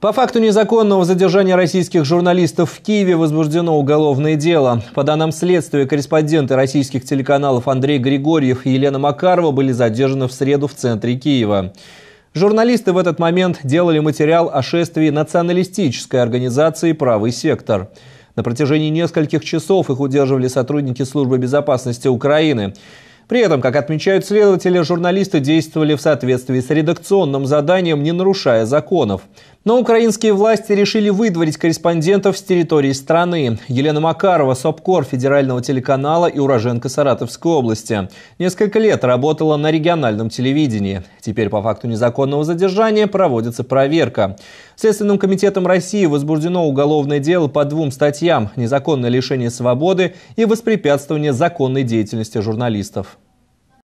По факту незаконного задержания российских журналистов в Киеве возбуждено уголовное дело. По данным следствия, корреспонденты российских телеканалов Андрей Григорьев и Елена Макарова были задержаны в среду в центре Киева. Журналисты в этот момент делали материал о шествии националистической организации «Правый сектор». На протяжении нескольких часов их удерживали сотрудники Службы безопасности Украины. При этом, как отмечают следователи, журналисты действовали в соответствии с редакционным заданием, не нарушая законов. Но украинские власти решили выдворить корреспондентов с территории страны. Елена Макарова, СОПКОР федерального телеканала и уроженка Саратовской области. Несколько лет работала на региональном телевидении. Теперь по факту незаконного задержания проводится проверка. Следственным комитетом России возбуждено уголовное дело по двум статьям – незаконное лишение свободы и воспрепятствование законной деятельности журналистов.